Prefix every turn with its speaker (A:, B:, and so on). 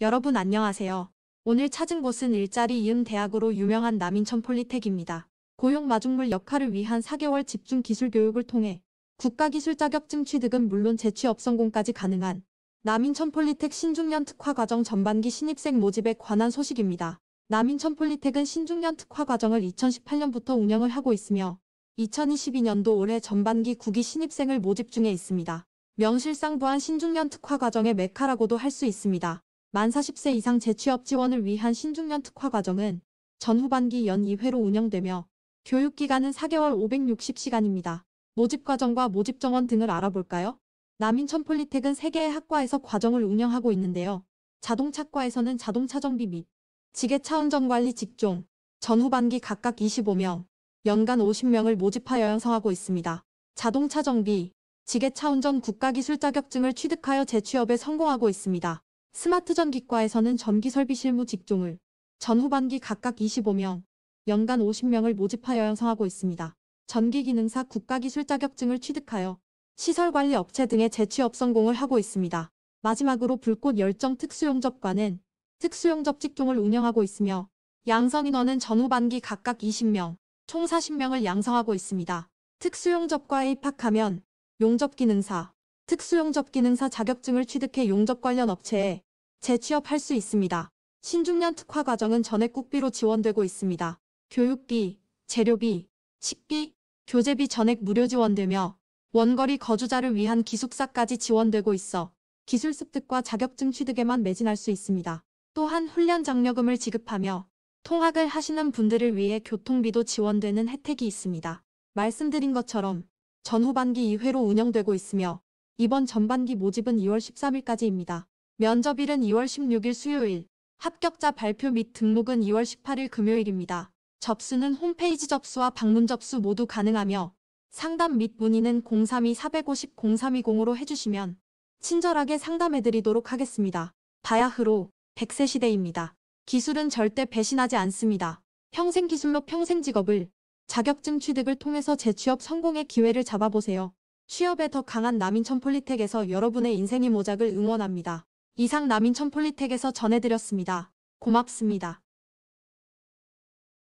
A: 여러분 안녕하세요. 오늘 찾은 곳은 일자리 이음 대학으로 유명한 남인천 폴리텍입니다. 고용 마중물 역할을 위한 4개월 집중 기술 교육을 통해 국가기술 자격증 취득은 물론 재취업 성공까지 가능한 남인천 폴리텍 신중년 특화 과정 전반기 신입생 모집에 관한 소식입니다. 남인천 폴리텍은 신중년 특화 과정을 2018년부터 운영을 하고 있으며 2022년도 올해 전반기 국기 신입생을 모집 중에 있습니다. 명실상부한 신중년 특화 과정의 메카라고도 할 수 있습니다. 만 40세 이상 재취업 지원을 위한 신중년 특화 과정은 전후반기 연 2회로 운영되며 교육기간은 4개월 560시간입니다. 모집과정과 모집정원 등을 알아볼까요? 남인천폴리텍은 3개의 학과에서 과정을 운영하고 있는데요. 자동차과에서는 자동차 정비 및 지게차 운전관리 직종, 전후반기 각각 25명, 연간 50명을 모집하여 형성하고 있습니다. 자동차 정비, 지게차 운전 국가기술 자격증을 취득하여 재취업에 성공하고 있습니다. 스마트 전기과에서는 전기 설비 실무 직종을 전 후반기 각각 25명, 연간 50명을 모집하여 형성하고 있습니다. 전기기능사 국가기술 자격증을 취득하여 시설관리 업체 등의 재취업 성공을 하고 있습니다. 마지막으로 불꽃 열정 특수용접과는 특수용접 직종을 운영하고 있으며 양성인원은 전후반기 각각 20명, 총 40명을 양성하고 있습니다. 특수용접과에 입학하면 용접기능사, 특수용접기능사 자격증을 취득해 용접 관련 업체에 재취업할 수 있습니다. 신중년 특화 과정은 전액 국비로 지원되고 있습니다. 교육비, 재료비, 식비, 교재비 전액 무료 지원되며 원거리 거주자를 위한 기숙사까지 지원되고 있어 기술 습득과 자격증 취득에만 매진할 수 있습니다. 또한 훈련 장려금을 지급하며 통학을 하시는 분들을 위해 교통비도 지원되는 혜택이 있습니다. 말씀드린 것처럼 전 후반기 2회로 운영되고 있으며 이번 전반기 모집은 2월 13일까지입니다. 면접일은 2월 16일 수요일, 합격자 발표 및 등록은 2월 18일 금요일입니다. 접수는 홈페이지 접수와 방문 접수 모두 가능하며 상담 및 문의는 032-450-0320으로 해주시면 친절하게 상담해드리도록 하겠습니다. 바야흐로 100세 시대입니다. 기술은 절대 배신하지 않습니다. 평생 기술로 평생 직업을 자격증 취득을 통해서 재취업 성공의 기회를 잡아보세요. 취업에 더 강한 남인천 폴리텍에서 여러분의 인생의 모작을 응원합니다. 이상 남인 첨폴리텍에서 전해드렸습니다. 고맙습니다.